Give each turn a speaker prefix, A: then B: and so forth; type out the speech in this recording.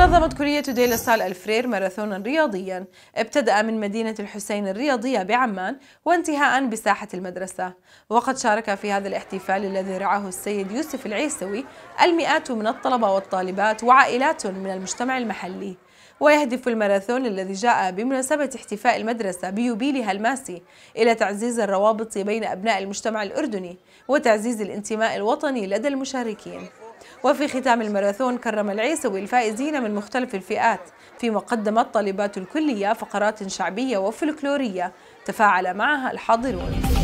A: نظمت كلية ديلا سال الفرير ماراثونا رياضيا ابتدأ من مدينة الحسين الرياضية بعمان وانتهاء بساحة المدرسة وقد شارك في هذا الاحتفال الذي رعاه السيد يوسف العيسوي المئات من الطلبة والطالبات وعائلات من المجتمع المحلي ويهدف الماراثون الذي جاء بمناسبة احتفاء المدرسة بيوبيلها الماسي إلى تعزيز الروابط بين أبناء المجتمع الأردني وتعزيز الانتماء الوطني لدى المشاركين وفي ختام الماراثون كرم العيسوي الفائزين من مختلف الفئات فيما قدمت طالبات الكلية فقرات شعبية وفلكلورية تفاعل معها الحاضرون